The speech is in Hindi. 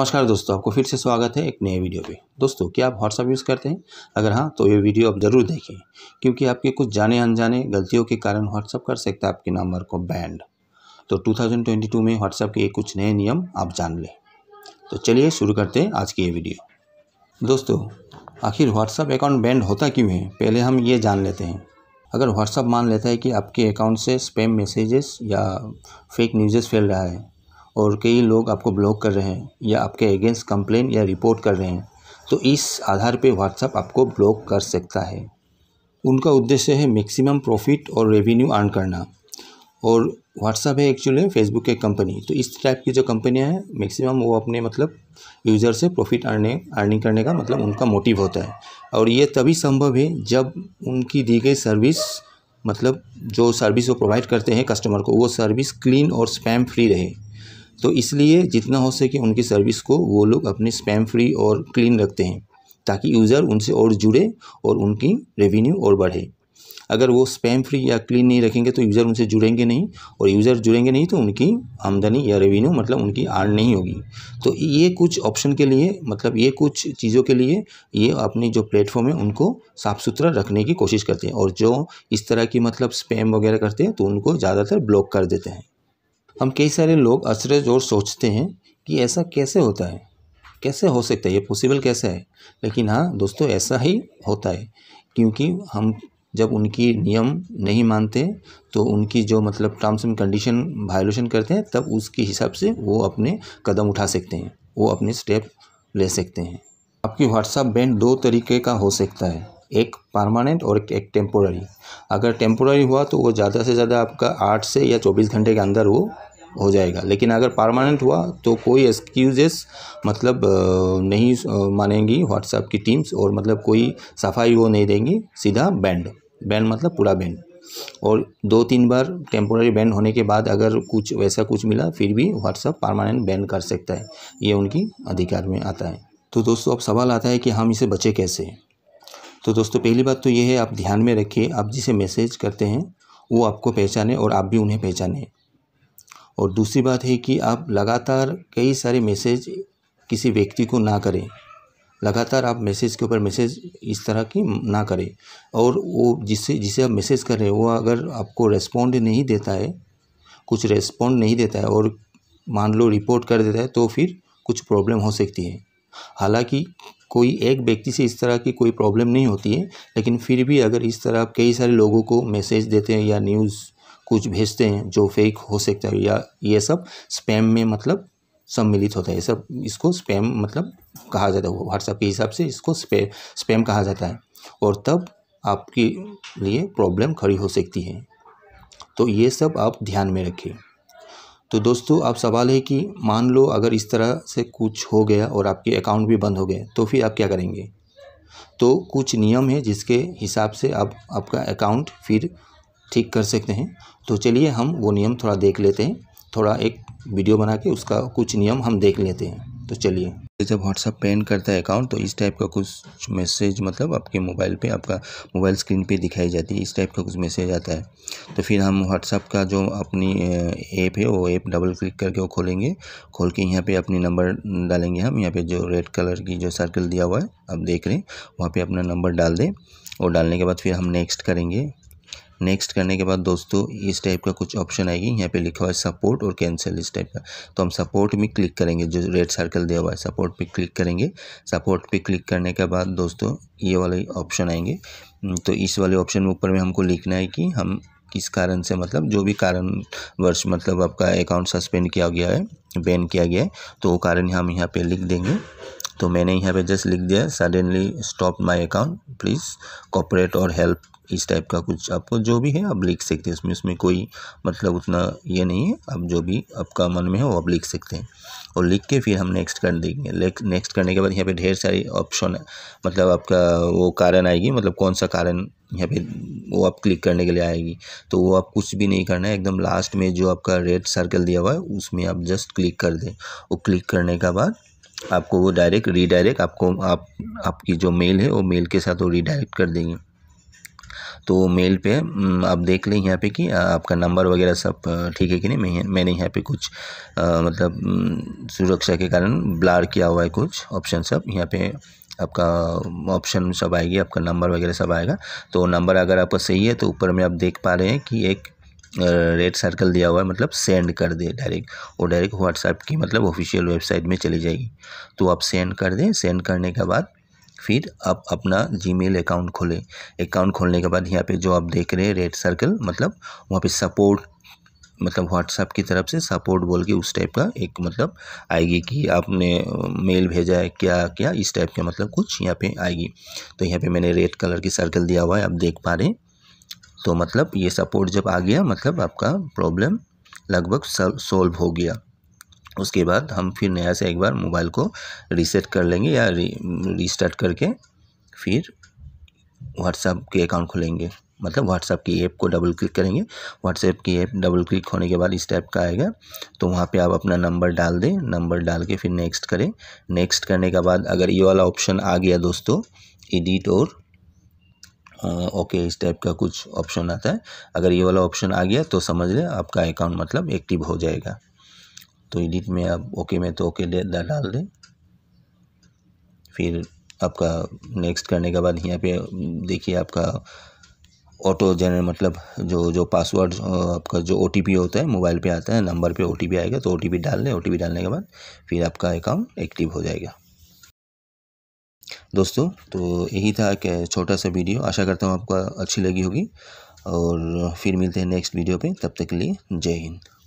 नमस्कार दोस्तों आपको फिर से स्वागत है एक नए वीडियो पे दोस्तों क्या आप व्हाट्सअप यूज़ करते हैं अगर हाँ तो ये वीडियो आप ज़रूर देखें क्योंकि आपके कुछ जाने अनजाने गलतियों के कारण व्हाट्सअप कर सकता है आपके नंबर को बैंड तो 2022 में व्हाट्सअप के कुछ नए नियम आप जान लें तो चलिए शुरू करते हैं आज की ये वीडियो दोस्तों आखिर व्हाट्सअप अकाउंट बैंड होता क्यों है पहले हम ये जान लेते हैं अगर व्हाट्सअप मान लेता है कि आपके अकाउंट से स्पेम मैसेजेस या फेक न्यूज़ेस फैल रहा है और कई लोग आपको ब्लॉक कर रहे हैं या आपके अगेंस्ट कंप्लेन या रिपोर्ट कर रहे हैं तो इस आधार पे व्हाट्सअप आपको ब्लॉक कर सकता है उनका उद्देश्य है मैक्सिमम प्रॉफिट और रेवेन्यू अर्न करना और व्हाट्सअप है एक्चुअली फेसबुक की कंपनी तो इस टाइप की जो कंपनियाँ हैं मैक्सिमम वो अपने मतलब यूज़र से प्रॉफिट अर्ने अर्निंग करने का मतलब उनका मोटिव होता है और ये तभी संभव है जब उनकी दी गई सर्विस मतलब जो सर्विस वो प्रोवाइड करते हैं कस्टमर को वो सर्विस क्लीन और स्पैम फ्री रहे तो इसलिए जितना हो सके उनकी सर्विस को वो लोग अपने स्पैम फ्री और क्लीन रखते हैं ताकि यूज़र उनसे और जुड़े और उनकी रेवेन्यू और बढ़े अगर वो स्पैम फ्री या क्लीन नहीं रखेंगे तो यूज़र उनसे जुड़ेंगे नहीं और यूज़र जुड़ेंगे नहीं तो उनकी आमदनी या रेवेन्यू मतलब उनकी आर्न नहीं होगी तो ये कुछ ऑप्शन के लिए मतलब ये कुछ चीज़ों के लिए ये अपने जो प्लेटफॉर्म है उनको साफ़ सुथरा रखने की कोशिश करते हैं और जो इस तरह की मतलब स्पैम वगैरह करते हैं तो उनको ज़्यादातर ब्लॉक कर देते हैं हम कई सारे लोग अचरज और सोचते हैं कि ऐसा कैसे होता है कैसे हो सकता है ये पॉसिबल कैसे है लेकिन हाँ दोस्तों ऐसा ही होता है क्योंकि हम जब उनकी नियम नहीं मानते तो उनकी जो मतलब टर्म्स एंड कंडीशन वायोलेशन करते हैं तब उसके हिसाब से वो अपने कदम उठा सकते हैं वो अपने स्टेप ले सकते हैं आपकी व्हाट्सअप बैंड दो तरीके का हो सकता है एक परमानेंट और एक टेम्पोररी अगर टेम्पोरी हुआ तो वो ज़्यादा से ज़्यादा आपका आठ से या चौबीस घंटे के अंदर वो हो जाएगा लेकिन अगर परमानेंट हुआ तो कोई एक्सक्यूजेस मतलब नहीं मानेंगी व्हाट्सएप की टीम्स और मतलब कोई सफाई वो नहीं देंगी सीधा बैंड बैंड मतलब पूरा बैंड और दो तीन बार टेम्पोररी बैंड होने के बाद अगर कुछ वैसा कुछ मिला फिर भी व्हाट्सएप परमानेंट बैंड कर सकता है ये उनकी अधिकार में आता है तो दोस्तों अब सवाल आता है कि हम इसे बचे कैसे तो दोस्तों पहली बात तो ये है आप ध्यान में रखिए आप जिसे मैसेज करते हैं वो आपको पहचाने और आप भी उन्हें पहचाने और दूसरी बात है कि आप लगातार कई सारे मैसेज किसी व्यक्ति को ना करें लगातार आप मैसेज के ऊपर मैसेज इस तरह की ना करें और वो जिससे जिसे आप मैसेज कर रहे हैं वो अगर आपको रेस्पॉन्ड नहीं देता है कुछ रेस्पॉन्ड नहीं देता है और मान लो रिपोर्ट कर देता है तो फिर कुछ प्रॉब्लम हो सकती है हालांकि कोई एक व्यक्ति से इस तरह की कोई प्रॉब्लम नहीं होती है लेकिन फिर भी अगर इस तरह आप कई सारे लोगों को मैसेज देते हैं या न्यूज़ कुछ भेजते हैं जो फेक हो सकता है या ये सब स्पैम में मतलब सम्मिलित होता है ये सब इसको स्पैम मतलब कहा जाता है व्हाट्सएप के हिसाब से इसको स्पैम कहा जाता है और तब आपके लिए प्रॉब्लम खड़ी हो सकती है तो ये सब आप ध्यान में रखें तो दोस्तों आप सवाल है कि मान लो अगर इस तरह से कुछ हो गया और आपके अकाउंट भी बंद हो गए तो फिर आप क्या करेंगे तो कुछ नियम है जिसके हिसाब से आप आपका अकाउंट फिर ठीक कर सकते हैं तो चलिए हम वो नियम थोड़ा देख लेते हैं थोड़ा एक वीडियो बना के उसका कुछ नियम हम देख लेते हैं तो चलिए जब व्हाट्सअप पेन करता है अकाउंट तो इस टाइप का कुछ मैसेज मतलब आपके मोबाइल पे आपका मोबाइल स्क्रीन पे दिखाई जाती है इस टाइप का कुछ मैसेज आता है तो फिर हम व्हाट्सअप का जो अपनी ऐप है वो ऐप डबल क्लिक करके वो खोलेंगे खोल के यहाँ पे अपनी नंबर डालेंगे हम यहाँ पे जो रेड कलर की जो सर्कल दिया हुआ है आप देख रहे हैं वहाँ पर अपना नंबर डाल दें और डालने के बाद फिर हम नेक्स्ट करेंगे नेक्स्ट करने के बाद दोस्तों इस टाइप का कुछ ऑप्शन आएगी यहाँ पे लिखा हुआ है सपोर्ट और कैंसिल इस टाइप का तो हम सपोर्ट में क्लिक करेंगे जो रेड सर्कल दिया हुआ है सपोर्ट पे क्लिक करेंगे सपोर्ट पे क्लिक करने के बाद दोस्तों ये वाले ऑप्शन आएंगे हम्म, तो इस वाले ऑप्शन में ऊपर में हमको लिखना है कि हम किस कारण से मतलब जो भी कारण वर्ष मतलब आपका अकाउंट सस्पेंड किया गया है बैन किया गया है तो वो कारण हम यहाँ पर लिख देंगे तो मैंने यहाँ पे जस्ट लिख दिया suddenly stop my account please cooperate और हेल्प इस टाइप का कुछ आपको जो भी है आप लिख सकते हैं इसमें इसमें कोई मतलब उतना ये नहीं है आप जो भी आपका मन में है वो आप लिख सकते हैं और लिख के फिर हम नेक्स्ट कर देंगे नेक्स्ट करने के बाद यहाँ पे ढेर सारे ऑप्शन मतलब आपका वो कारण आएगी मतलब कौन सा कारण यहाँ पे वो आप क्लिक करने के लिए आएगी तो वो आप कुछ भी नहीं करना है एकदम लास्ट में जो आपका रेड सर्कल दिया हुआ है उसमें आप जस्ट क्लिक कर दें वो क्लिक करने के बाद आपको वो डायरेक्ट रीडायरेक्ट आपको आप आपकी जो मेल है वो मेल के साथ वो रीडायरेक्ट कर देंगे तो मेल पे आप देख लें यहाँ पे कि आपका नंबर वगैरह सब ठीक है कि नहीं मैं मैंने यहाँ पे कुछ आ, मतलब सुरक्षा के कारण ब्लार किया हुआ है कुछ ऑप्शन सब यहाँ पे आपका ऑप्शन सब आएगी आपका नंबर वगैरह सब आएगा तो नंबर अगर आपका सही है तो ऊपर में आप देख पा रहे हैं कि एक रेड सर्कल दिया हुआ है मतलब सेंड कर दे डायरेक्ट और डायरेक्ट व्हाट्सएप की मतलब ऑफिशियल वेबसाइट में चली जाएगी तो आप सेंड कर दें सेंड करने के बाद फिर आप अपना जीमेल अकाउंट खोलें अकाउंट खोलने के बाद यहाँ पे जो आप देख रहे हैं रेड सर्कल मतलब वहाँ पे सपोर्ट मतलब व्हाट्सअप की तरफ से सपोर्ट बोल के उस टाइप का एक मतलब आएगी कि आपने मेल भेजा है क्या क्या इस टाइप का मतलब कुछ यहाँ पे आएगी तो यहाँ पे मैंने रेड कलर की सर्कल दिया हुआ है आप देख पा रहे तो मतलब ये सपोर्ट जब आ गया मतलब आपका प्रॉब्लम लगभग सॉल्व हो गया उसके बाद हम फिर नया से एक बार मोबाइल को रीसेट कर लेंगे या रीस्टार्ट करके फिर व्हाट्सएप के अकाउंट खोलेंगे मतलब व्हाट्सएप की ऐप को डबल क्लिक करेंगे व्हाट्सएप की ऐप डबल क्लिक होने के बाद इस टाइप का आएगा तो वहाँ पे आप अपना नंबर डाल दें नंबर डाल के फिर नेक्स्ट करें नेक्स्ट करने के बाद अगर ये वाला ऑप्शन आ गया दोस्तों एडिट और ओके इस टाइप का कुछ ऑप्शन आता है अगर ये वाला ऑप्शन आ गया तो समझ लें आपका अकाउंट मतलब एक्टिव हो जाएगा तो एडिट में आप ओके में तो ओके डाल दें फिर आपका नेक्स्ट करने के बाद यहाँ पे देखिए आपका ऑटो जनरेट मतलब जो जो पासवर्ड आपका जो ओ होता है मोबाइल पे आता है नंबर पे ओ आएगा तो ओ डाल लें ओ डालने के बाद फिर आपका अकाउंट एक्टिव हो जाएगा दोस्तों तो यही था कि छोटा सा वीडियो आशा करता हूँ आपको अच्छी लगी होगी और फिर मिलते हैं नेक्स्ट वीडियो पे तब तक के लिए जय हिंद